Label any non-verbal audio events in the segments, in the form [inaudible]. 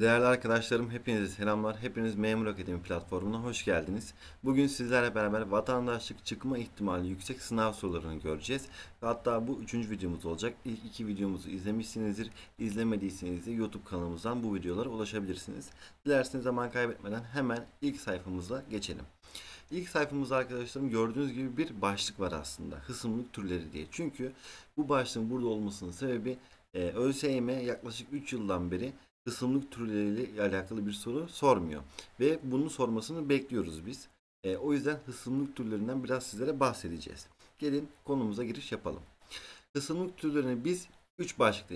Değerli arkadaşlarım hepinize selamlar. Hepiniz Memur Akademi platformuna hoş geldiniz. Bugün sizlerle beraber vatandaşlık çıkma ihtimali yüksek sınav sorularını göreceğiz. Hatta bu üçüncü videomuz olacak. İlk iki videomuzu izlemişsinizdir. İzlemediyseniz de YouTube kanalımızdan bu videolara ulaşabilirsiniz. Dilerseniz zaman kaybetmeden hemen ilk sayfamıza geçelim. İlk sayfamızda arkadaşlarım gördüğünüz gibi bir başlık var aslında. Hısımlık türleri diye. Çünkü bu başlığın burada olmasının sebebi e, ÖSYM yaklaşık 3 yıldan beri kısımlık türleriyle alakalı bir soru sormuyor. Ve bunun sormasını bekliyoruz biz. E, o yüzden hısımlık türlerinden biraz sizlere bahsedeceğiz. Gelin konumuza giriş yapalım. Hısımlık türlerini biz 3 başlıkta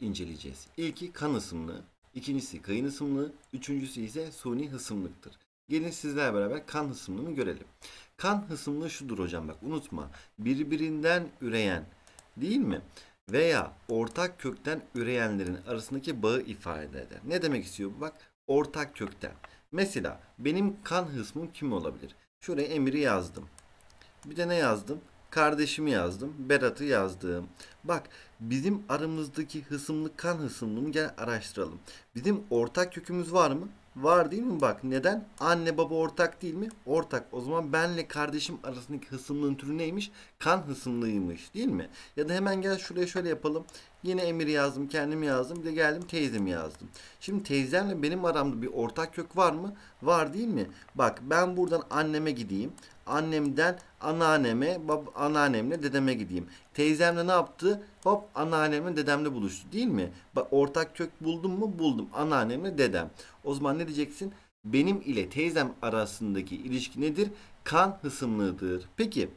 inceleyeceğiz. İlki kan hısımlığı, ikincisi kayın hısımlığı, üçüncüsü ise suni hısımlıktır. Gelin sizlerle beraber kan hısımlığını görelim. Kan hısımlığı şudur hocam bak unutma. Birbirinden üreyen değil mi? veya ortak kökten üreyenlerin arasındaki bağı ifade eder. Ne demek istiyor bu? Bak ortak kökten. Mesela benim kan hısmım kim olabilir? Şuraya Emir'i yazdım. Bir de ne yazdım? Kardeşimi yazdım. Berat'ı yazdım. Bak bizim aramızdaki hısımlı kan hısımlığını gel araştıralım. Bizim ortak kökümüz var mı? var değil mi? Bak neden? Anne baba ortak değil mi? Ortak. O zaman benle kardeşim arasındaki hısımlığın türü neymiş? Kan hısımlığıymış değil mi? Ya da hemen gel şuraya şöyle yapalım. Yine emir yazdım, kendim yazdım. Bir de geldim teyzem yazdım. Şimdi teyzemle benim aramda bir ortak kök var mı? Var değil mi? Bak ben buradan anneme gideyim. Annemden anneanneme, bab anneannemle dedeme gideyim. Teyzemle ne yaptı? Hop anneannemle dedemle buluştu değil mi? Bak ortak kök buldum mu? Buldum. Anneannemle dedem. O zaman ne diyeceksin? Benim ile teyzem arasındaki ilişki nedir? Kan hısımlığıdır. Peki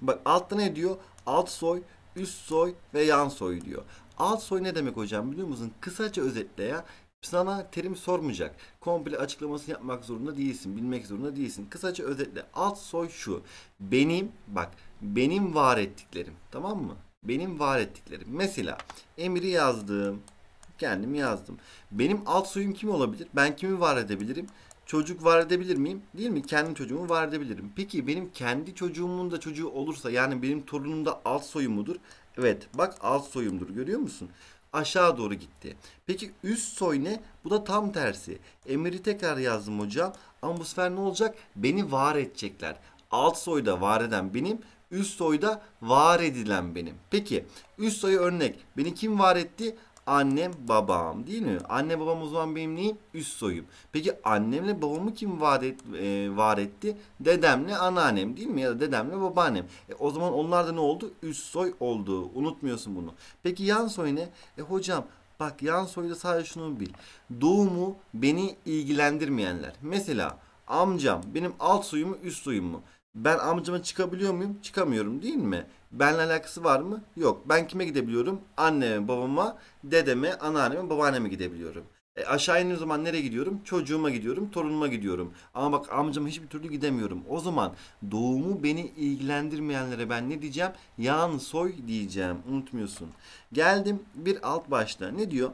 bak altta ne diyor? Alt soy, üst soy ve yan soy diyor. Alt soy ne demek hocam biliyor musun? Kısaca özetle ya. Sana terim sormayacak. Komple açıklamasını yapmak zorunda değilsin. Bilmek zorunda değilsin. Kısaca özetle alt soy şu. Benim bak benim var ettiklerim. Tamam mı? Benim var ettiklerim. Mesela emri yazdım. Kendim yazdım. Benim alt soyum kim olabilir? Ben kimi var edebilirim? Çocuk var edebilir miyim? Değil mi? Kendi çocuğumu var edebilirim. Peki benim kendi çocuğumun da çocuğu olursa yani benim torunum da alt soyum mudur? Evet bak alt soyumdur görüyor musun? aşağı doğru gitti. Peki üst soy ne? Bu da tam tersi. Emir'i tekrar yazdım hocam. Ama bu sefer ne olacak? Beni var edecekler. Alt soyda var eden benim. Üst soyda var edilen benim. Peki üst soya örnek. Beni kim var etti? Annem, babam değil mi? Anne babam o zaman benim neyim? Üst soyum. Peki annemle babamı kim var, et, e, var etti? Dedemle anneannem değil mi? Ya da dedemle babaannem. E, o zaman onlar da ne oldu? Üst soy oldu. Unutmuyorsun bunu. Peki yan soy ne? E hocam bak yan soyda sadece şunu bil. Doğumu beni ilgilendirmeyenler. Mesela amcam benim alt soyum mu üst soyum mu? Ben amcama çıkabiliyor muyum? Çıkamıyorum değil mi? Benle alakası var mı? Yok. Ben kime gidebiliyorum? Anneme, babama, dedeme, anneanneme, babaanneme gidebiliyorum. E aşağı indiğim zaman nereye gidiyorum? Çocuğuma gidiyorum, torunuma gidiyorum. Ama bak amcama hiçbir türlü gidemiyorum. O zaman doğumu beni ilgilendirmeyenlere ben ne diyeceğim? Yan soy diyeceğim. Unutmuyorsun. Geldim bir alt başta. Ne diyor?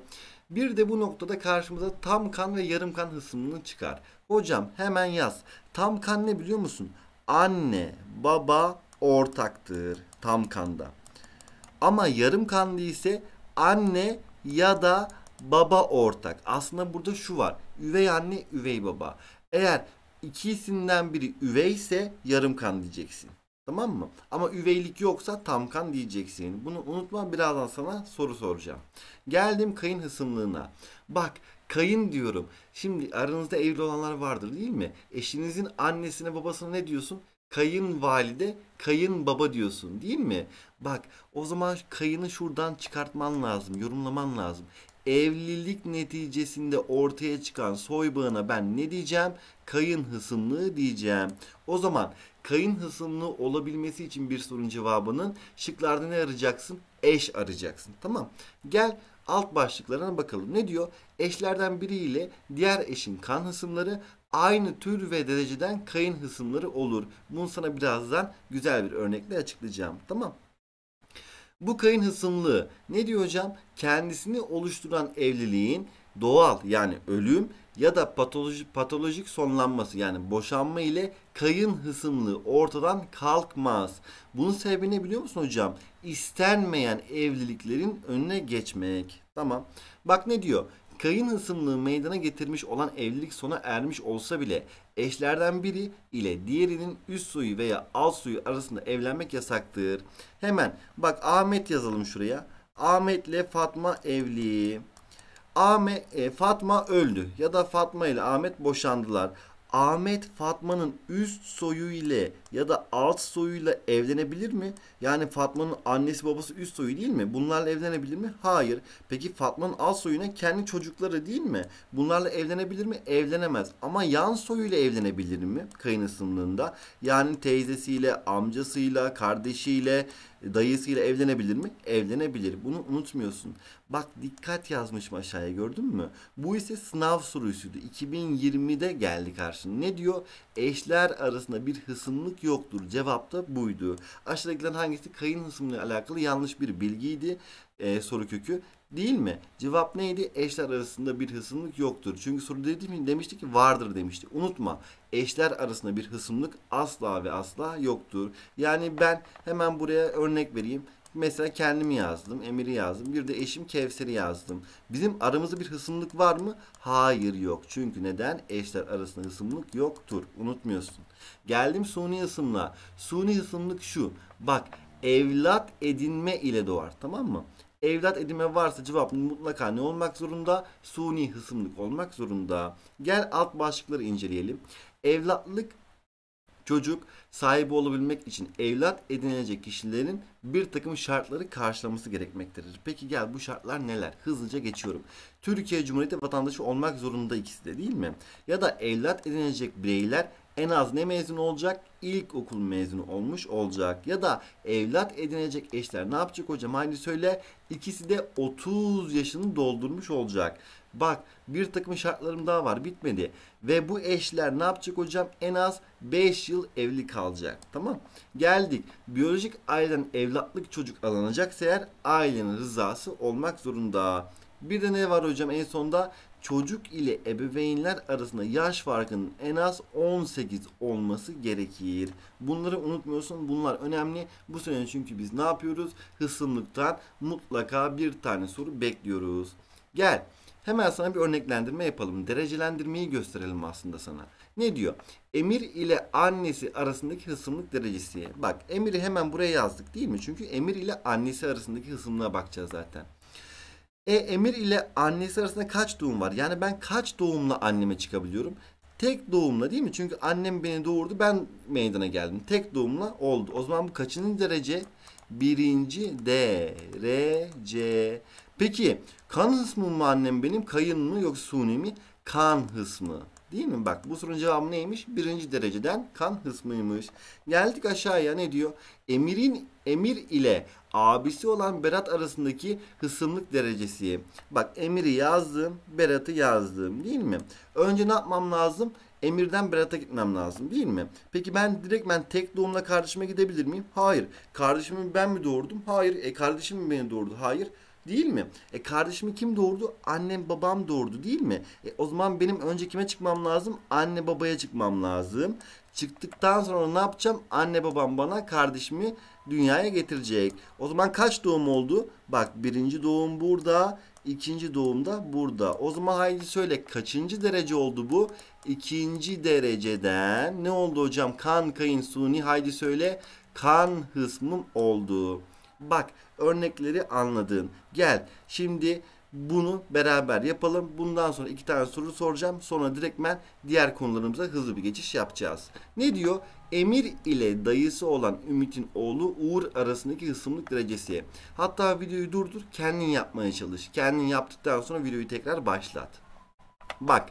Bir de bu noktada karşımıza tam kan ve yarım kan hısmını çıkar. Hocam hemen yaz. Tam kan ne biliyor musun? anne baba ortaktır tam kanda. Ama yarım kanlı ise anne ya da baba ortak. Aslında burada şu var. Üvey anne, üvey baba. Eğer ikisinden biri üvey ise yarım kan diyeceksin. Tamam mı? Ama üveylik yoksa tam kan diyeceksin. Bunu unutma birazdan sana soru soracağım. Geldim kayın hısımlığına. Bak Kayın diyorum. Şimdi aranızda evli olanlar vardır değil mi? Eşinizin annesine babasına ne diyorsun? Kayın valide, kayın baba diyorsun değil mi? Bak o zaman kayını şuradan çıkartman lazım, yorumlaman lazım. Evlilik neticesinde ortaya çıkan soy ben ne diyeceğim? Kayın hısımlığı diyeceğim. O zaman kayın hısımlığı olabilmesi için bir sorun cevabının şıklarda ne arayacaksın? Eş arayacaksın. Tamam. Gel alt başlıklarına bakalım. Ne diyor? Eşlerden biriyle diğer eşin kan hısımları aynı tür ve dereceden kayın hısımları olur. Bunu sana birazdan güzel bir örnekle açıklayacağım. Tamam. Bu kayın hısımlığı ne diyor hocam? Kendisini oluşturan evliliğin doğal yani ölüm ya da patoloji, patolojik sonlanması yani boşanma ile kayın hısımlığı ortadan kalkmaz. Bunun sebebi ne biliyor musun hocam? istenmeyen evliliklerin önüne geçmek. Tamam. Bak ne diyor? Kayın hısımlığı meydana getirmiş olan evlilik sona ermiş olsa bile eşlerden biri ile diğerinin üst suyu veya alt suyu arasında evlenmek yasaktır. Hemen bak Ahmet yazalım şuraya. Ahmet ile Fatma evli. Ahmet, e, Fatma öldü ya da Fatma ile Ahmet boşandılar. Ahmet Fatma'nın üst soyu ile ya da alt soyuyla evlenebilir mi? Yani Fatma'nın annesi babası üst soyu değil mi? Bunlarla evlenebilir mi? Hayır. Peki Fatma'nın alt soyuna kendi çocukları değil mi? Bunlarla evlenebilir mi? Evlenemez. Ama yan soyuyla evlenebilir mi? Kayınısımlığında. Yani teyzesiyle, amcasıyla, kardeşiyle, dayısıyla evlenebilir mi? Evlenebilir. Bunu unutmuyorsun. Bak dikkat yazmışım aşağıya gördün mü? Bu ise sınav sorusuydu. 2020'de geldi karşına. Ne diyor? Eşler arasında bir hısımlık yoktur. Cevap da buydu. Aşağıdakilerin hangisi kayın hısımlığı alakalı yanlış bir bilgiydi? Ee, soru kökü. Değil mi? Cevap neydi? Eşler arasında bir hısımlık yoktur. Çünkü soru dediğim gibi demişti ki vardır demişti. Unutma. Eşler arasında bir hısımlık asla ve asla yoktur. Yani ben hemen buraya örnek vereyim. Mesela kendimi yazdım, Emir'i yazdım. Bir de eşim Kevser'i yazdım. Bizim aramızda bir hısımlık var mı? Hayır yok. Çünkü neden? Eşler arasında hısımlık yoktur. Unutmuyorsun. Geldim suni hısımla. Suni hısımlık şu. Bak evlat edinme ile doğar. Tamam mı? Evlat edime varsa cevap mutlaka ne olmak zorunda? Suni hısımlık olmak zorunda. Gel alt başlıkları inceleyelim. Evlatlık çocuk sahibi olabilmek için evlat edinilecek kişilerin bir takım şartları karşılaması gerekmektedir. Peki gel bu şartlar neler? Hızlıca geçiyorum. Türkiye Cumhuriyeti vatandaşı olmak zorunda ikisi de değil mi? Ya da evlat edinecek bireyler en az ne mezun olacak? İlk okul mezunu olmuş olacak. Ya da evlat edinecek eşler ne yapacak hocam? Haydi söyle. ikisi de 30 yaşını doldurmuş olacak. Bak bir takım şartlarım daha var bitmedi. Ve bu eşler ne yapacak hocam? En az 5 yıl evli kalacak. Tamam. Geldik. Biyolojik aileden evlatlık çocuk alınacaksa eğer ailenin rızası olmak zorunda. Bir de ne var hocam en sonda? Çocuk ile ebeveynler arasında yaş farkının en az 18 olması gerekir. Bunları unutmuyorsun. Bunlar önemli. Bu sene çünkü biz ne yapıyoruz? Hısımlıktan mutlaka bir tane soru bekliyoruz. Gel. Hemen sana bir örneklendirme yapalım. Derecelendirmeyi gösterelim aslında sana. Ne diyor? Emir ile annesi arasındaki hısımlık derecesi. Bak Emir'i hemen buraya yazdık değil mi? Çünkü Emir ile annesi arasındaki hısımlığa bakacağız zaten. E Emir ile annesi arasında kaç doğum var? Yani ben kaç doğumla anneme çıkabiliyorum? Tek doğumla değil mi? Çünkü annem beni doğurdu ben meydana geldim. Tek doğumla oldu. O zaman bu kaçıncı derece? Birinci derece. Peki kan hısmı mı annem benim? Kayın mı yoksa suni mi? Kan hısmı. Değil mi? Bak bu sorunun cevabı neymiş? Birinci dereceden kan hısmıymış. Geldik aşağıya ne diyor? Emir'in Emir ile abisi olan Berat arasındaki hısımlık derecesi. Bak Emir'i yazdım, Berat'ı yazdım değil mi? Önce ne yapmam lazım? Emir'den Berat'a gitmem lazım değil mi? Peki ben direkt ben tek doğumla kardeşime gidebilir miyim? Hayır. Kardeşimi ben mi doğurdum? Hayır. E kardeşim mi beni doğurdu? Hayır. Değil mi? E kardeşimi kim doğurdu? Annem babam doğurdu değil mi? E o zaman benim önce kime çıkmam lazım? Anne babaya çıkmam lazım. Çıktıktan sonra ne yapacağım? Anne babam bana kardeşimi dünyaya getirecek. O zaman kaç doğum oldu? Bak birinci doğum burada. ikinci doğum da burada. O zaman haydi söyle kaçıncı derece oldu bu? İkinci dereceden ne oldu hocam? Kan kayın suni haydi söyle kan hısmım oldu. Bak örnekleri anladığın. Gel şimdi bunu beraber yapalım. Bundan sonra iki tane soru soracağım. Sonra direktmen diğer konularımıza hızlı bir geçiş yapacağız. Ne diyor? Emir ile dayısı olan Ümit'in oğlu Uğur arasındaki hısımlık derecesi. Hatta videoyu durdur kendin yapmaya çalış. Kendin yaptıktan sonra videoyu tekrar başlat. Bak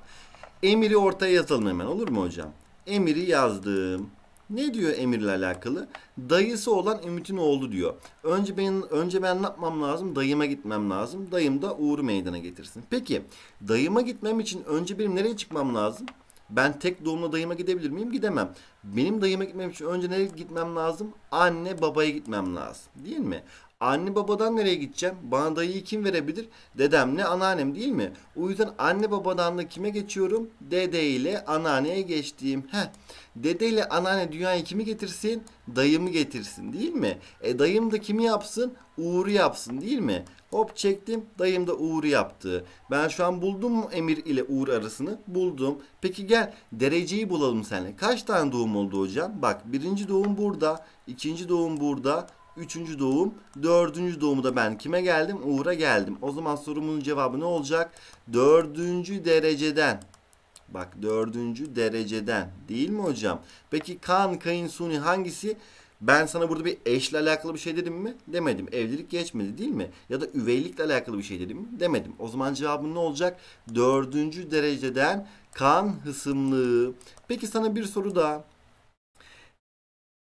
Emir'i ortaya yazalım hemen olur mu hocam? Emir'i yazdım. Ne diyor emirle alakalı? Dayısı olan Ümit'in oğlu diyor. Önce ben önce ben ne yapmam lazım? Dayıma gitmem lazım. Dayım da Uğur'u meydana getirsin. Peki dayıma gitmem için önce benim nereye çıkmam lazım? Ben tek doğumla dayıma gidebilir miyim? Gidemem. Benim dayıma gitmem için önce nereye gitmem lazım? Anne babaya gitmem lazım. Değil mi? Anne babadan nereye gideceğim? Bana dayıyı kim verebilir? Dedemle anneannem değil mi? O yüzden anne babadan da kime geçiyorum? Dede ile anneanneye geçtiğim. Heh. Dede ile anneanne dünyaya kimi getirsin? Dayımı getirsin değil mi? E dayım da kimi yapsın? Uğur'u yapsın değil mi? Hop çektim. Dayım da Uğur'u yaptı. Ben şu an buldum mu Emir ile Uğur arasını? Buldum. Peki gel dereceyi bulalım seninle. Kaç tane doğum oldu hocam? Bak birinci doğum burada. ikinci doğum burada. Üçüncü doğum. Dördüncü doğumu da ben kime geldim? Uğur'a geldim. O zaman sorumun cevabı ne olacak? Dördüncü dereceden. Bak dördüncü dereceden. Değil mi hocam? Peki kan, kayın, suni hangisi? Ben sana burada bir eşle alakalı bir şey dedim mi? Demedim. Evlilik geçmedi değil mi? Ya da üveylikle alakalı bir şey dedim mi? Demedim. O zaman cevabın ne olacak? Dördüncü dereceden kan hısımlığı. Peki sana bir soru daha.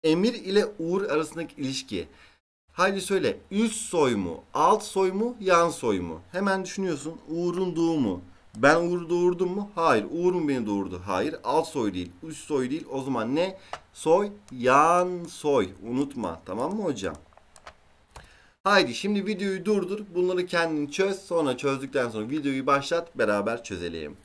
Emir ile Uğur arasındaki ilişki. Haydi söyle üst soy mu, alt soy mu, yan soy mu? Hemen düşünüyorsun. Uğur'un doğumu. Ben Uğur'u doğurdum mu? Hayır. Uğur mu beni doğurdu. Hayır. Alt soy değil. Üst soy değil. O zaman ne? Soy, yan soy. Unutma. Tamam mı hocam? Haydi şimdi videoyu durdur. Bunları kendin çöz. Sonra çözdükten sonra videoyu başlat. Beraber çözelim.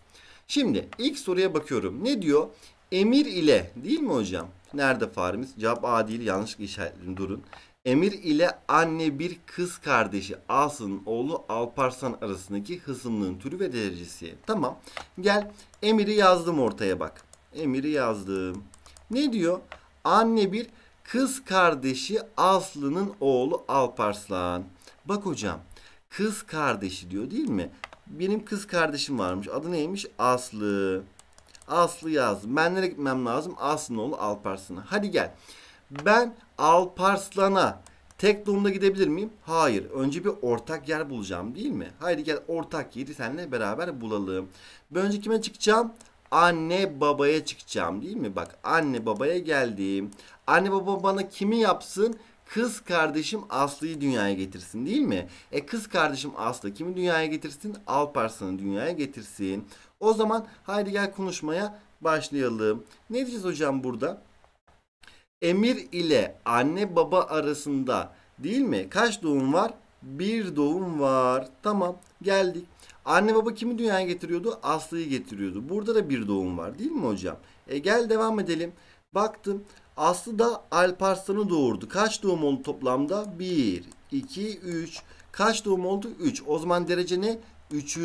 Şimdi ilk soruya bakıyorum. Ne diyor? Emir ile değil mi hocam? Nerede faremiz? Cevap A değil. Yanlışlıkla işaretledim. Durun. Emir ile anne bir kız kardeşi Aslı'nın oğlu Alparslan arasındaki hısımlığın türü ve derecesi. Tamam. Gel Emir'i yazdım ortaya bak. Emir'i yazdım. Ne diyor? Anne bir kız kardeşi Aslı'nın oğlu Alparslan. Bak hocam kız kardeşi diyor değil mi? Benim kız kardeşim varmış. Adı neymiş? Aslı. Aslı yazdım. Ben nereye gitmem lazım? Aslı'nın oğlu Alparslan'a. Hadi gel. Ben Alparslan'a tek doğumda gidebilir miyim? Hayır. Önce bir ortak yer bulacağım değil mi? Haydi gel ortak yeri seninle beraber bulalım. Ben önce kime çıkacağım? Anne babaya çıkacağım değil mi? Bak anne babaya geldim. Anne baba bana kimi yapsın? kız kardeşim Aslı'yı dünyaya getirsin değil mi? E kız kardeşim Aslı kimi dünyaya getirsin? Alparslan'ı dünyaya getirsin. O zaman haydi gel konuşmaya başlayalım. Ne diyeceğiz hocam burada? Emir ile anne baba arasında değil mi? Kaç doğum var? Bir doğum var. Tamam geldik. Anne baba kimi dünyaya getiriyordu? Aslı'yı getiriyordu. Burada da bir doğum var değil mi hocam? E gel devam edelim. Baktım Aslı da Alparslan'ı doğurdu. Kaç doğum oldu toplamda? 1, 2, 3. Kaç doğum oldu? 3. O zaman derece ne? 3.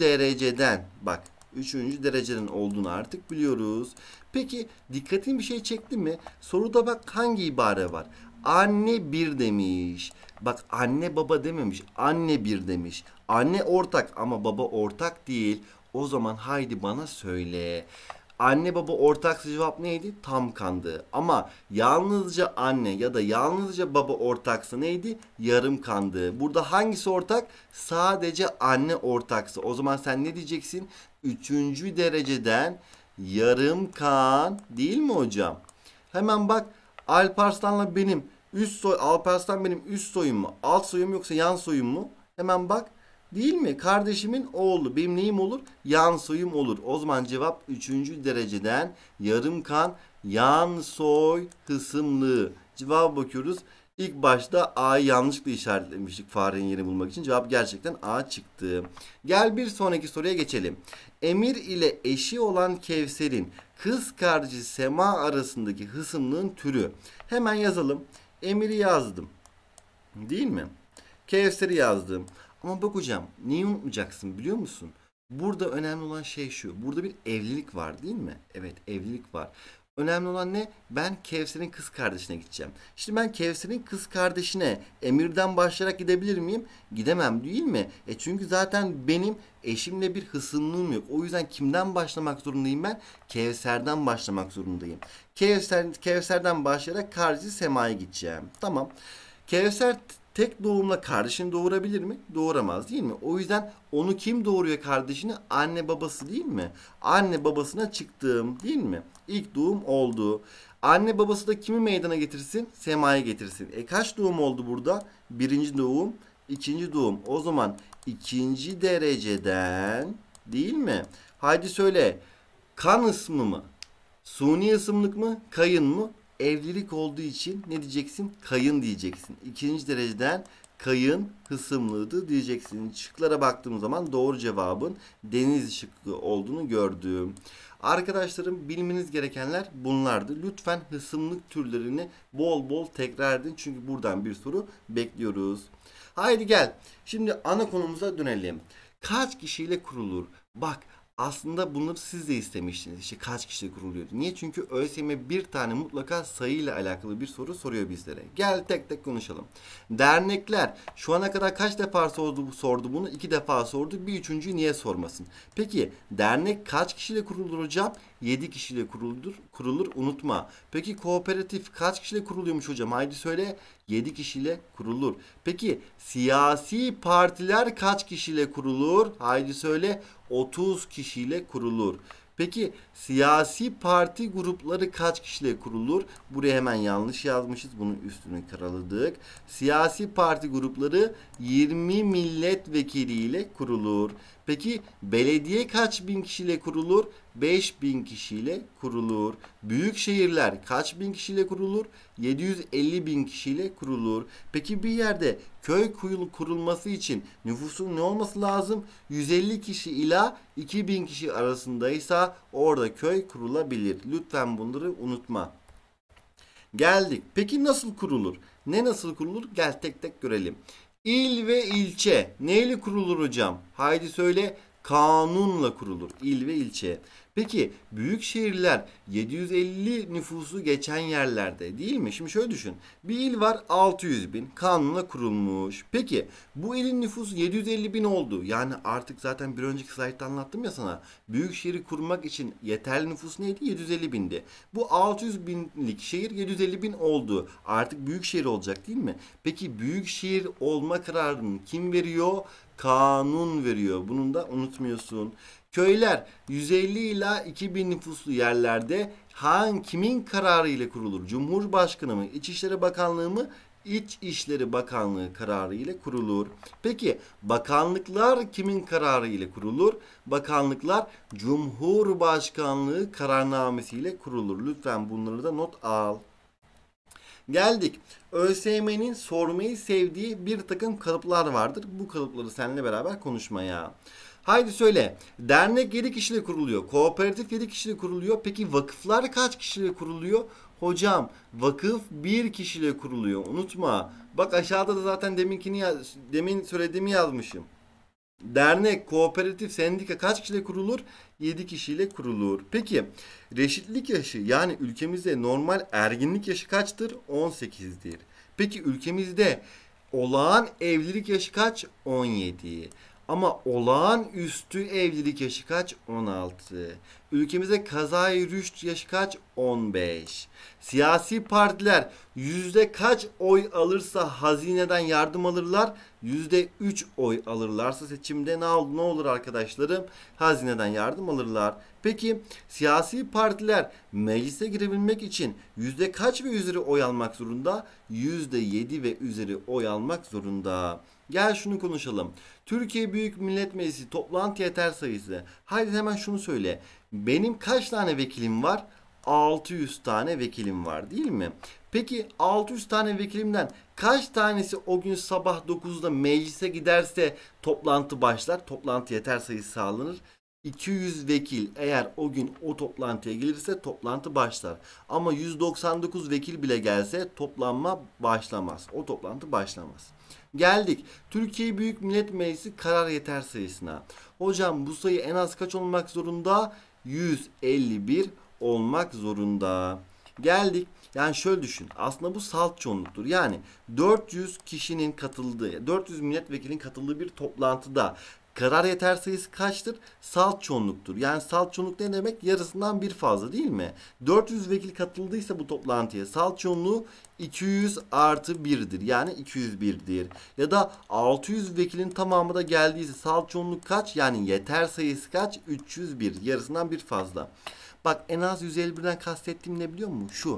dereceden. Bak üçüncü dereceden olduğunu artık biliyoruz. Peki dikkatin bir şey çekti mi? Soruda bak hangi ibare var? Anne bir demiş. Bak anne baba dememiş. Anne bir demiş. Anne ortak ama baba ortak değil. O zaman haydi bana söyle. Anne baba ortaksa cevap neydi? Tam kandı. Ama yalnızca anne ya da yalnızca baba ortaksa neydi? Yarım kandı. Burada hangisi ortak? Sadece anne ortaksa. O zaman sen ne diyeceksin? üçüncü dereceden yarım kan değil mi hocam? Hemen bak Alparslan'la benim üst soy Alparslan benim üst soyum mu? Alt soyum yoksa yan soyum mu? Hemen bak değil mi? Kardeşimin oğlu benim neyim olur? Yan soyum olur. O zaman cevap üçüncü dereceden yarım kan yan soy kısımlığı. Cevap bakıyoruz. İlk başta A'yı yanlışlıkla işaretlemiştik farenin yerini bulmak için. Cevap gerçekten A çıktı. Gel bir sonraki soruya geçelim. Emir ile eşi olan Kevser'in kız kardeşi Sema arasındaki hısımlığın türü. Hemen yazalım. Emir'i yazdım. Değil mi? Kevser'i yazdım. Ama bak hocam neyi unutmayacaksın biliyor musun? Burada önemli olan şey şu. Burada bir evlilik var değil mi? Evet evlilik var. Önemli olan ne? Ben Kevser'in kız kardeşine gideceğim. Şimdi ben Kevser'in kız kardeşine emirden başlayarak gidebilir miyim? Gidemem değil mi? E çünkü zaten benim eşimle bir hısımlığım yok. O yüzden kimden başlamak zorundayım ben? Kevser'den başlamak zorundayım. Kevser, Kevser'den başlayarak Karzi Sema'ya gideceğim. Tamam. Kevser tek doğumla kardeşini doğurabilir mi? Doğuramaz değil mi? O yüzden onu kim doğuruyor kardeşini? Anne babası değil mi? Anne babasına çıktığım değil mi? ilk doğum oldu. Anne babası da kimi meydana getirsin? Sema'yı getirsin. E kaç doğum oldu burada? Birinci doğum, ikinci doğum. O zaman ikinci dereceden değil mi? Haydi söyle. Kan ısmı mı? Suni ısımlık mı? Kayın mı? Evlilik olduğu için ne diyeceksin? Kayın diyeceksin. İkinci dereceden kayın hısımlıydı diyeceksin. Şıklara baktığım zaman doğru cevabın deniz şıkkı olduğunu gördüm. Arkadaşlarım bilmeniz gerekenler bunlardı. Lütfen hısımlık türlerini bol bol tekrar edin. Çünkü buradan bir soru bekliyoruz. Haydi gel. Şimdi ana konumuza dönelim. Kaç kişiyle kurulur? Bak aslında bunları siz de istemiştiniz. İşte kaç kişi kuruluyordu? Niye? Çünkü ÖSYM bir tane mutlaka sayıyla alakalı bir soru soruyor bizlere. Gel tek tek konuşalım. Dernekler şu ana kadar kaç defa sordu, sordu bunu? İki defa sordu. Bir üçüncü niye sormasın? Peki dernek kaç kişiyle kurulur hocam? 7 kişiyle kuruldur kurulur unutma. Peki kooperatif kaç kişiyle kuruluyormuş hocam? Haydi söyle 7 kişiyle kurulur. Peki siyasi partiler kaç kişiyle kurulur? Haydi söyle 30 kişiyle kurulur. Peki siyasi parti grupları kaç kişiyle kurulur? Buraya hemen yanlış yazmışız. Bunun üstünü karaladık. Siyasi parti grupları 20 milletvekiliyle kurulur. Peki belediye kaç bin kişiyle kurulur? 5 bin kişiyle kurulur. Büyük şehirler kaç bin kişiyle kurulur? 750 bin kişiyle kurulur. Peki bir yerde köy kurulması için nüfusun ne olması lazım? 150 kişi ila 2000 kişi arasındaysa orada köy kurulabilir. Lütfen bunları unutma. Geldik. Peki nasıl kurulur? Ne nasıl kurulur? Gel tek tek görelim. İl ve ilçe neyle kurulur hocam? Haydi söyle kanunla kurulur. İl ve ilçe. Peki büyük şehirler 750 nüfusu geçen yerlerde değil mi? Şimdi şöyle düşün. Bir il var 600 bin kanunla kurulmuş. Peki bu ilin nüfusu 750 bin oldu. Yani artık zaten bir önceki slaytta anlattım ya sana. Büyük şehri kurmak için yeterli nüfus neydi? 750 bindi. Bu 600 binlik şehir 750 bin oldu. Artık büyük şehir olacak değil mi? Peki büyük şehir olma kararını kim veriyor? Kanun veriyor. Bunun da unutmuyorsun. Köyler 150 ila 2000 nüfuslu yerlerde hangi kimin kararı ile kurulur? Cumhurbaşkanı mı, İçişleri Bakanlığı mı, İçişleri Bakanlığı kararı ile kurulur. Peki bakanlıklar kimin kararı ile kurulur? Bakanlıklar Cumhurbaşkanlığı kararnamesi ile kurulur. Lütfen bunları da not al. Geldik. ÖSYM'nin sormayı sevdiği bir takım kalıplar vardır. Bu kalıpları seninle beraber konuşmaya. Haydi söyle. Dernek 7 kişiyle kuruluyor. Kooperatif 7 kişiyle kuruluyor. Peki vakıflar kaç kişiyle kuruluyor? Hocam vakıf bir kişiyle kuruluyor. Unutma. Bak aşağıda da zaten deminkini yaz, demin söylediğimi yazmışım. Dernek, kooperatif, sendika kaç kişiyle kurulur? 7 kişiyle kurulur. Peki reşitlik yaşı yani ülkemizde normal erginlik yaşı kaçtır? 18'dir. Peki ülkemizde olağan evlilik yaşı kaç? 17. Ama olağanüstü evlilik yaşı kaç? 16. Ülkemizde kazayı rüşt yaşı kaç? 15. Siyasi partiler yüzde kaç oy alırsa hazineden yardım alırlar? Yüzde 3 oy alırlarsa seçimde ne, ne olur arkadaşlarım? Hazineden yardım alırlar. Peki siyasi partiler meclise girebilmek için yüzde kaç ve üzeri oy almak zorunda? Yüzde 7 ve üzeri oy almak zorunda. Gel şunu konuşalım. Türkiye Büyük Millet Meclisi toplantı yeter sayısı. Haydi hemen şunu söyle. Benim kaç tane vekilim var? 600 tane vekilim var değil mi? Peki 600 tane vekilimden kaç tanesi o gün sabah 9'da meclise giderse toplantı başlar, toplantı yeter sayısı sağlanır. 200 vekil eğer o gün o toplantıya gelirse toplantı başlar. Ama 199 vekil bile gelse toplanma başlamaz. O toplantı başlamaz. Geldik. Türkiye Büyük Millet Meclisi karar yeter sayısına. Hocam bu sayı en az kaç olmak zorunda? 151 olmak zorunda. Geldik. Yani şöyle düşün. Aslında bu salt çoğunluktur. Yani 400 kişinin katıldığı, 400 milletvekilinin katıldığı bir toplantıda Karar yeter sayısı kaçtır? Salt çoğunluktur. Yani salt çoğunluk ne demek? Yarısından bir fazla değil mi? 400 vekil katıldıysa bu toplantıya salt çoğunluğu 200 artı 1'dir. Yani 201'dir. Ya da 600 vekilin tamamı da geldiyse salt çoğunluk kaç? Yani yeter sayısı kaç? 301. Yarısından bir fazla. Bak en az 151'den kastettiğim ne biliyor musun? Şu.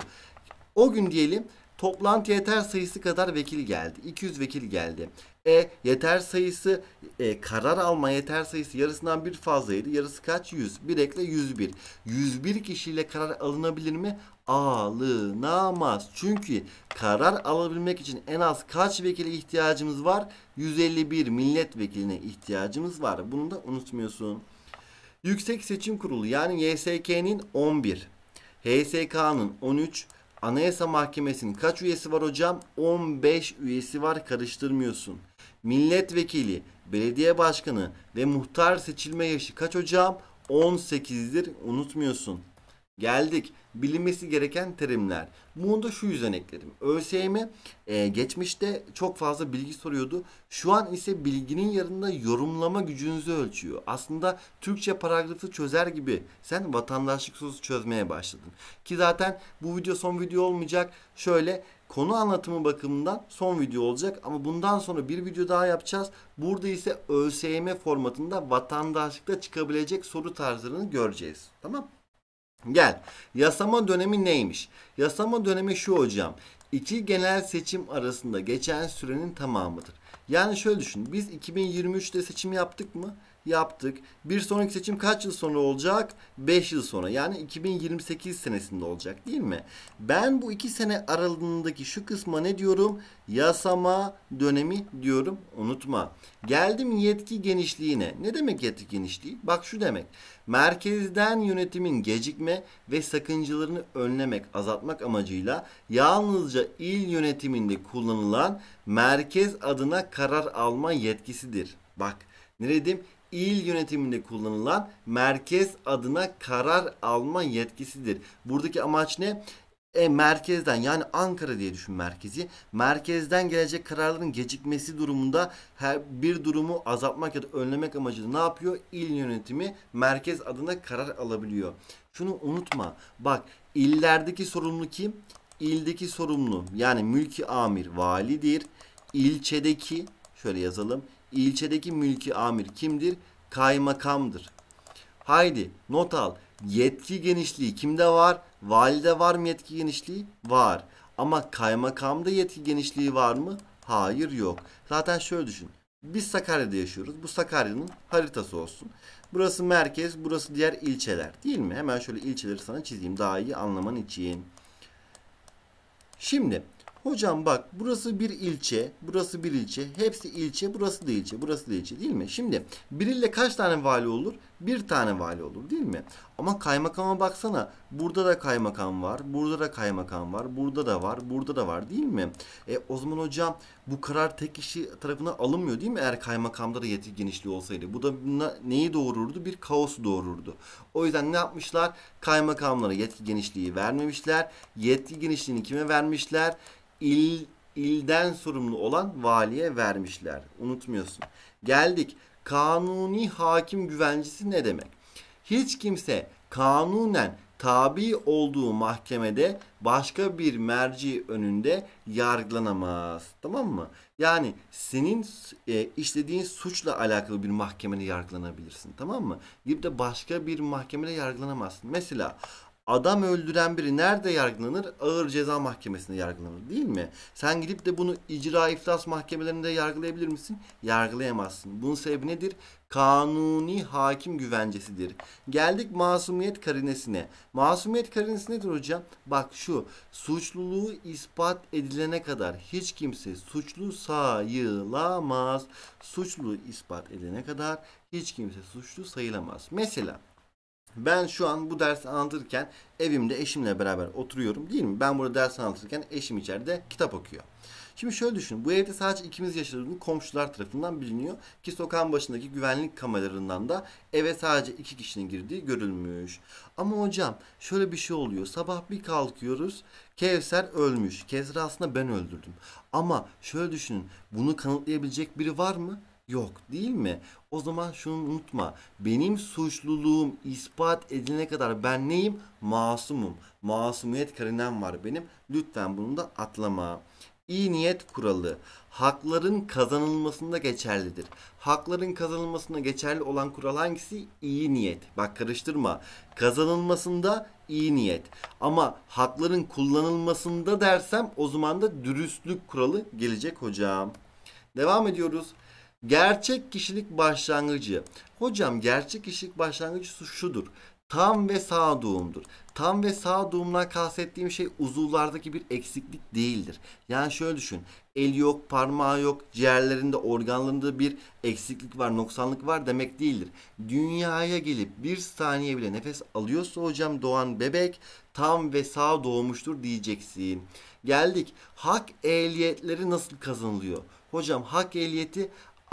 O gün diyelim Toplantı yeter sayısı kadar vekil geldi. 200 vekil geldi. E yeter sayısı e, karar alma yeter sayısı yarısından bir fazlaydı. Yarısı kaç? 100. 1 ekle 101. 101 kişiyle karar alınabilir mi? Alınamaz. Çünkü karar alabilmek için en az kaç vekile ihtiyacımız var? 151 milletvekiline ihtiyacımız var. Bunu da unutmuyorsun. Yüksek Seçim Kurulu yani YSK'nin 11. HSK'nın 13. Anayasa Mahkemesi'nin kaç üyesi var hocam? 15 üyesi var karıştırmıyorsun milletvekili, belediye başkanı ve muhtar seçilme yaşı kaç hocam? 18'dir unutmuyorsun. Geldik bilinmesi gereken terimler. Bunu da şu yüzden ekledim. ÖSYM e, geçmişte çok fazla bilgi soruyordu. Şu an ise bilginin yanında yorumlama gücünüzü ölçüyor. Aslında Türkçe paragrafı çözer gibi sen vatandaşlık sorusu çözmeye başladın. Ki zaten bu video son video olmayacak. Şöyle konu anlatımı bakımından son video olacak ama bundan sonra bir video daha yapacağız. Burada ise ÖSYM formatında vatandaşlıkta çıkabilecek soru tarzlarını göreceğiz. Tamam? Gel. Yasama dönemi neymiş? Yasama dönemi şu hocam. İki genel seçim arasında geçen sürenin tamamıdır. Yani şöyle düşün. Biz 2023'te seçim yaptık mı? yaptık. Bir sonraki seçim kaç yıl sonra olacak? 5 yıl sonra yani 2028 senesinde olacak değil mi? Ben bu 2 sene aralığındaki şu kısma ne diyorum? Yasama dönemi diyorum unutma. Geldim yetki genişliğine. Ne demek yetki genişliği? Bak şu demek. Merkezden yönetimin gecikme ve sakıncalarını önlemek, azaltmak amacıyla yalnızca il yönetiminde kullanılan merkez adına karar alma yetkisidir. Bak ne dedim? il yönetiminde kullanılan merkez adına karar alma yetkisidir. Buradaki amaç ne? E, merkezden yani Ankara diye düşün merkezi. Merkezden gelecek kararların gecikmesi durumunda her bir durumu azaltmak ya da önlemek amacıyla ne yapıyor? İl yönetimi merkez adına karar alabiliyor. Şunu unutma. Bak illerdeki sorumlu kim? İldeki sorumlu yani mülki amir validir. İlçedeki şöyle yazalım. İlçedeki mülki amir kimdir? Kaymakamdır. Haydi not al. Yetki genişliği kimde var? Valide var mı yetki genişliği? Var. Ama kaymakamda yetki genişliği var mı? Hayır yok. Zaten şöyle düşün. Biz Sakarya'da yaşıyoruz. Bu Sakarya'nın haritası olsun. Burası merkez, burası diğer ilçeler değil mi? Hemen şöyle ilçeleri sana çizeyim daha iyi anlaman için. Şimdi Hocam bak burası bir ilçe, burası bir ilçe, hepsi ilçe, burası da ilçe, burası da ilçe değil mi? Şimdi bir ille kaç tane vali olur? bir tane vali olur değil mi? Ama kaymakama baksana. Burada da kaymakam var, burada da kaymakam var, burada da var, burada da var değil mi? E, o zaman hocam bu karar tek kişi tarafına alınmıyor değil mi? Eğer kaymakamda da yetki genişliği olsaydı. Bu da neyi doğururdu? Bir kaos doğururdu. O yüzden ne yapmışlar? Kaymakamlara yetki genişliği vermemişler. Yetki genişliğini kime vermişler? İl, ilden sorumlu olan valiye vermişler. Unutmuyorsun. Geldik Kanuni hakim güvencesi ne demek? Hiç kimse kanunen tabi olduğu mahkemede başka bir merci önünde yargılanamaz. Tamam mı? Yani senin e, işlediğin suçla alakalı bir mahkemede yargılanabilirsin. Tamam mı? Gibi de başka bir mahkemede yargılanamazsın. Mesela Adam öldüren biri nerede yargılanır? Ağır ceza mahkemesinde yargılanır değil mi? Sen gidip de bunu icra iflas mahkemelerinde yargılayabilir misin? Yargılayamazsın. Bunun sebebi nedir? Kanuni hakim güvencesidir. Geldik masumiyet karinesine. Masumiyet karinesi nedir hocam? Bak şu suçluluğu ispat edilene kadar hiç kimse suçlu sayılamaz. Suçlu ispat edilene kadar hiç kimse suçlu sayılamaz. Mesela ben şu an bu dersi anlatırken evimde eşimle beraber oturuyorum değil mi? Ben burada ders anlatırken eşim içeride kitap okuyor. Şimdi şöyle düşünün. Bu evde sadece ikimiz yaşadığımız komşular tarafından biliniyor. Ki sokağın başındaki güvenlik kameralarından da eve sadece iki kişinin girdiği görülmüş. Ama hocam şöyle bir şey oluyor. Sabah bir kalkıyoruz. Kevser ölmüş. Kevser aslında ben öldürdüm. Ama şöyle düşünün. Bunu kanıtlayabilecek biri var mı? yok değil mi? O zaman şunu unutma. Benim suçluluğum ispat edilene kadar ben neyim? Masumum. Masumiyet karinem var benim. Lütfen bunu da atlama. İyi niyet kuralı hakların kazanılmasında geçerlidir. Hakların kazanılmasında geçerli olan kural hangisi? İyi niyet. Bak karıştırma. Kazanılmasında iyi niyet. Ama hakların kullanılmasında dersem o zaman da dürüstlük kuralı gelecek hocam. Devam ediyoruz. Gerçek kişilik başlangıcı. Hocam gerçek kişilik başlangıcı şudur. Tam ve sağ doğumdur. Tam ve sağ sağduğumdan kastettiğim şey uzuvlardaki bir eksiklik değildir. Yani şöyle düşün. El yok, parmağı yok, ciğerlerinde, organlarında bir eksiklik var, noksanlık var demek değildir. Dünyaya gelip bir saniye bile nefes alıyorsa hocam doğan bebek tam ve sağ doğmuştur diyeceksin. Geldik. Hak ehliyetleri nasıl kazanılıyor? Hocam hak ehliyeti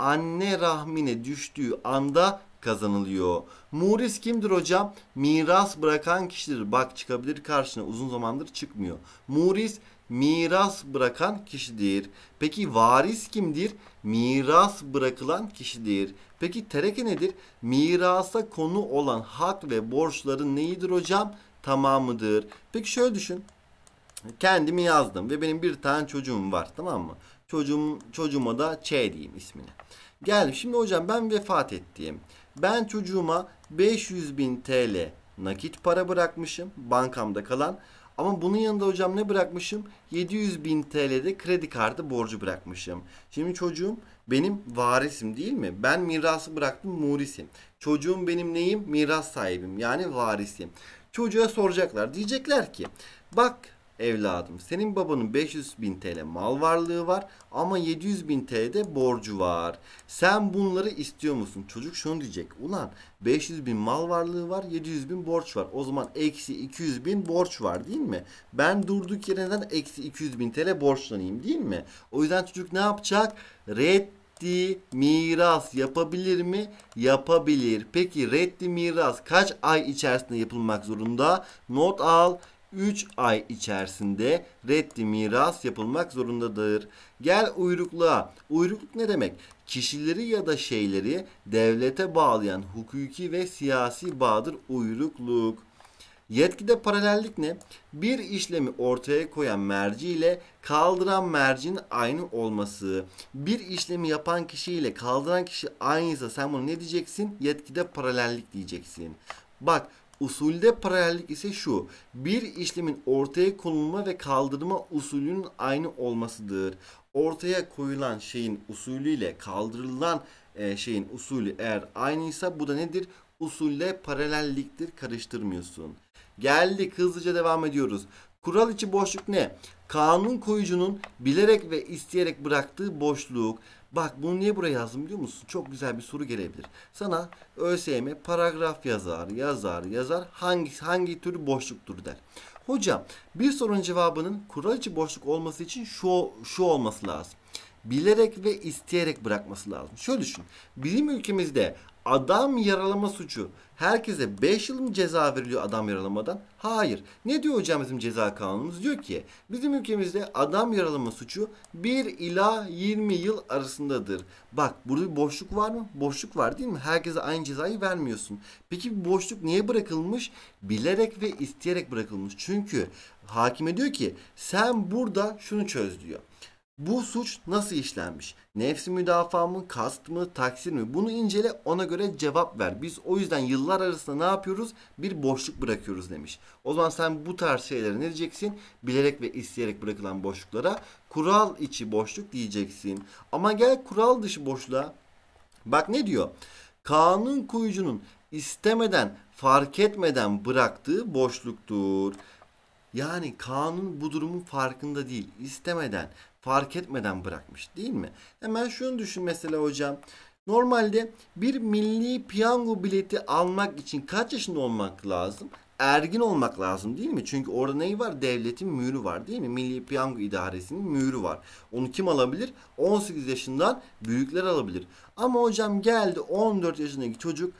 anne rahmine düştüğü anda kazanılıyor. Muris kimdir hocam? Miras bırakan kişidir. Bak çıkabilir karşına uzun zamandır çıkmıyor. Muris miras bırakan kişidir. Peki varis kimdir? Miras bırakılan kişidir. Peki tereke nedir? Mirasa konu olan hak ve borçların neyidir hocam? Tamamıdır. Peki şöyle düşün. Kendimi yazdım ve benim bir tane çocuğum var tamam mı? Çocuğum, çocuğuma da Ç diyeyim ismini. Geldim şimdi hocam ben vefat ettiğim. Ben çocuğuma 500 bin TL nakit para bırakmışım bankamda kalan. Ama bunun yanında hocam ne bırakmışım? 700 bin TL'de kredi kartı borcu bırakmışım. Şimdi çocuğum benim varisim değil mi? Ben mirası bıraktım murisim. Çocuğum benim neyim? Miras sahibim yani varisim. Çocuğa soracaklar. Diyecekler ki bak Evladım senin babanın 500 bin TL mal varlığı var ama 700 bin TL'de borcu var. Sen bunları istiyor musun? Çocuk şunu diyecek. Ulan 500 bin mal varlığı var 700 bin borç var. O zaman eksi 200 bin borç var değil mi? Ben durduk yere neden eksi 200 bin TL borçlanayım değil mi? O yüzden çocuk ne yapacak? reddi miras yapabilir mi? Yapabilir. Peki reddi miras kaç ay içerisinde yapılmak zorunda? Not al. 3 ay içerisinde reddi miras yapılmak zorundadır. Gel uyrukluğa. Uyrukluk ne demek? Kişileri ya da şeyleri devlete bağlayan hukuki ve siyasi bağdır uyrukluk. Yetkide paralellik ne? Bir işlemi ortaya koyan merci ile kaldıran mercinin aynı olması. Bir işlemi yapan kişi ile kaldıran kişi aynıysa sen bunu ne diyeceksin? Yetkide paralellik diyeceksin. Bak Usulde paralellik ise şu. Bir işlemin ortaya konulma ve kaldırma usulünün aynı olmasıdır. Ortaya koyulan şeyin usulü ile kaldırılan e, şeyin usulü eğer aynıysa bu da nedir? Usulle paralelliktir karıştırmıyorsun. Geldik hızlıca devam ediyoruz. Kural içi boşluk ne? Kanun koyucunun bilerek ve isteyerek bıraktığı boşluk Bak bunu niye buraya yazdım biliyor musun? Çok güzel bir soru gelebilir. Sana ÖSYM paragraf yazar, yazar, yazar hangi hangi türü boşluktur der. Hocam bir sorunun cevabının kural içi boşluk olması için şu, şu olması lazım. Bilerek ve isteyerek bırakması lazım. Şöyle düşün. Bizim ülkemizde adam yaralama suçu Herkese 5 yıl mı ceza veriliyor adam yaralamadan? Hayır. Ne diyor hocam bizim ceza kanunumuz? Diyor ki bizim ülkemizde adam yaralama suçu 1 ila 20 yıl arasındadır. Bak burada bir boşluk var mı? Boşluk var değil mi? Herkese aynı cezayı vermiyorsun. Peki bu boşluk niye bırakılmış? Bilerek ve isteyerek bırakılmış. Çünkü hakime diyor ki sen burada şunu çöz diyor. Bu suç nasıl işlenmiş? Nefsi müdafaa mı, kast mı, taksir mi? Bunu incele ona göre cevap ver. Biz o yüzden yıllar arasında ne yapıyoruz? Bir boşluk bırakıyoruz demiş. O zaman sen bu tarz şeylere ne diyeceksin? Bilerek ve isteyerek bırakılan boşluklara kural içi boşluk diyeceksin. Ama gel kural dışı boşluğa. Bak ne diyor? Kanun kuyucunun istemeden, fark etmeden bıraktığı boşluktur. Yani kanun bu durumun farkında değil. istemeden fark etmeden bırakmış değil mi? Hemen şunu düşün mesela hocam. Normalde bir milli piyango bileti almak için kaç yaşında olmak lazım? Ergin olmak lazım değil mi? Çünkü orada neyi var? Devletin mührü var değil mi? Milli Piyango İdaresi'nin mührü var. Onu kim alabilir? 18 yaşından büyükler alabilir. Ama hocam geldi 14 yaşındaki çocuk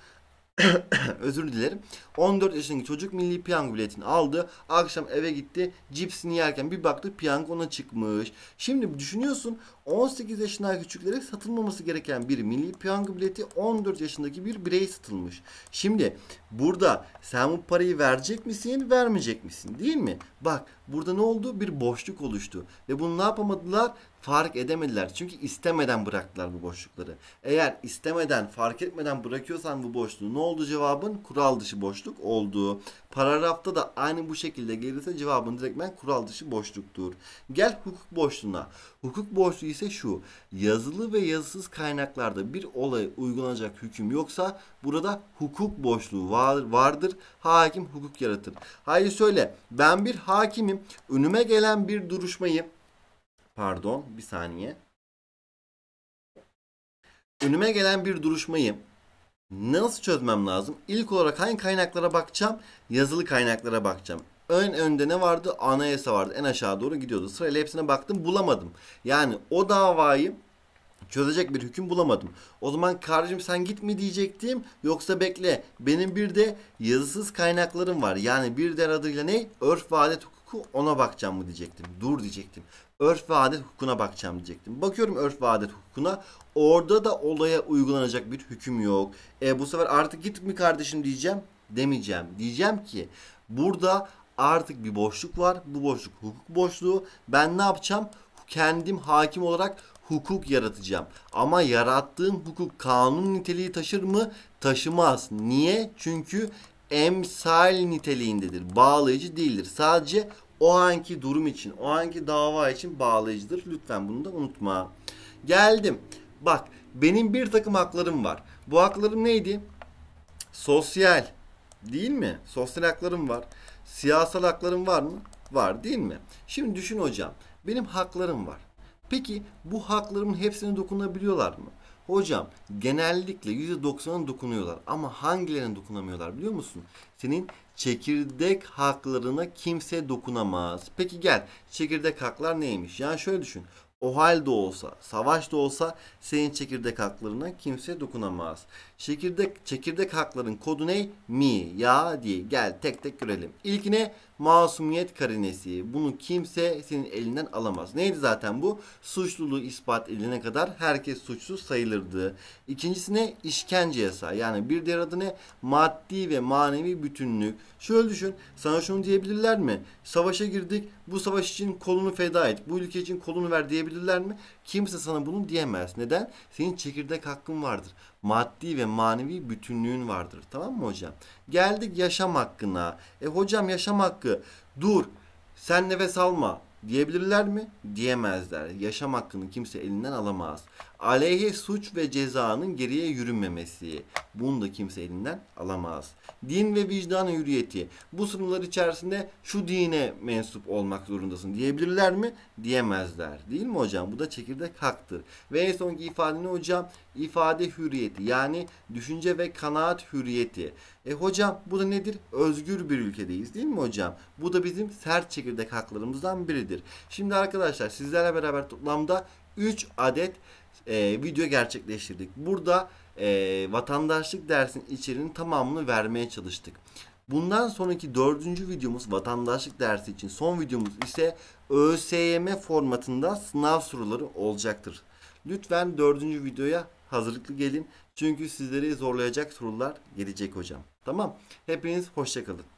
[coughs] Özür dilerim. 14 yaşındaki çocuk milli piyango biletini aldı. Akşam eve gitti. Cipsini yerken bir baktı piyango ona çıkmış. Şimdi düşünüyorsun 18 yaşından küçüklere satılmaması gereken bir milli piyango bileti 14 yaşındaki bir birey satılmış. Şimdi burada sen bu parayı verecek misin vermeyecek misin değil mi? Bak burada ne oldu? Bir boşluk oluştu. Ve bunu ne yapamadılar? fark edemediler. Çünkü istemeden bıraktılar bu boşlukları. Eğer istemeden, fark etmeden bırakıyorsan bu boşluğu ne oldu cevabın? Kural dışı boşluk olduğu. Paragrafta da aynı bu şekilde gelirse cevabın direktmen kural dışı boşluktur. Gel hukuk boşluğuna. Hukuk boşluğu ise şu. Yazılı ve yazısız kaynaklarda bir olaya uygulanacak hüküm yoksa burada hukuk boşluğu var, vardır. Hakim hukuk yaratır. Hayır söyle ben bir hakimim. Önüme gelen bir duruşmayı Pardon bir saniye. Önüme gelen bir duruşmayı nasıl çözmem lazım? İlk olarak hangi kaynaklara bakacağım? Yazılı kaynaklara bakacağım. Ön önde ne vardı? Anayasa vardı. En aşağı doğru gidiyordu. Sırayla hepsine baktım bulamadım. Yani o davayı çözecek bir hüküm bulamadım. O zaman kardeşim sen git mi diyecektim yoksa bekle. Benim bir de yazısız kaynaklarım var. Yani bir der adıyla ne? Örf ve adet hukuku ona bakacağım mı diyecektim. Dur diyecektim örf ve adet hukukuna bakacağım diyecektim. Bakıyorum örf ve adet hukukuna. Orada da olaya uygulanacak bir hüküm yok. E, bu sefer artık git mi kardeşim diyeceğim. Demeyeceğim. Diyeceğim ki burada artık bir boşluk var. Bu boşluk hukuk boşluğu. Ben ne yapacağım? Kendim hakim olarak hukuk yaratacağım. Ama yarattığım hukuk kanun niteliği taşır mı? Taşımaz. Niye? Çünkü emsal niteliğindedir. Bağlayıcı değildir. Sadece o anki durum için, o anki dava için bağlayıcıdır. Lütfen bunu da unutma. Geldim. Bak benim bir takım haklarım var. Bu haklarım neydi? Sosyal değil mi? Sosyal haklarım var. Siyasal haklarım var mı? Var değil mi? Şimdi düşün hocam. Benim haklarım var. Peki bu haklarımın hepsine dokunabiliyorlar mı? Hocam genellikle %90'ına dokunuyorlar ama hangilerine dokunamıyorlar biliyor musun? Senin çekirdek haklarına kimse dokunamaz. Peki gel çekirdek haklar neymiş? Yani şöyle düşün. O halde olsa, savaş da olsa senin çekirdek haklarına kimse dokunamaz. Çekirdek çekirdek hakların kodu ne? Mi, ya diye. Gel tek tek görelim. İlk ne? masumiyet karinesi. Bunu kimse senin elinden alamaz. Neydi zaten bu? Suçluluğu ispat edilene kadar herkes suçsuz sayılırdı. İkincisi ne? İşkence yasağı. Yani bir diğer adı ne? Maddi ve manevi bütünlük. Şöyle düşün. Sana şunu diyebilirler mi? Savaşa girdik. Bu savaş için kolunu feda et. Bu ülke için kolunu ver diyebilirler mi? Kimse sana bunu diyemez. Neden? Senin çekirdek hakkın vardır. Maddi ve manevi bütünlüğün vardır. Tamam mı hocam? Geldik yaşam hakkına. E hocam yaşam hakkı. Dur. Sen nefes alma. Diyebilirler mi? Diyemezler. Yaşam hakkını kimse elinden alamaz. Aleyhe suç ve cezanın geriye yürünmemesi. Bunu da kimse elinden alamaz. Din ve vicdan hürriyeti. Bu sınırlar içerisinde şu dine mensup olmak zorundasın diyebilirler mi? Diyemezler. Değil mi hocam? Bu da çekirdek haktır. Ve en sonki ne hocam ifade hürriyeti yani düşünce ve kanaat hürriyeti. E hocam bu da nedir? Özgür bir ülkedeyiz değil mi hocam? Bu da bizim sert çekirdek haklarımızdan biridir. Şimdi arkadaşlar sizlerle beraber toplamda 3 adet e, video gerçekleştirdik. Burada e, vatandaşlık dersinin içeriğinin tamamını vermeye çalıştık. Bundan sonraki dördüncü videomuz vatandaşlık dersi için son videomuz ise ÖSYM formatında sınav soruları olacaktır. Lütfen dördüncü videoya hazırlıklı gelin. Çünkü sizleri zorlayacak sorular gelecek hocam. Tamam. Hepiniz hoşçakalın.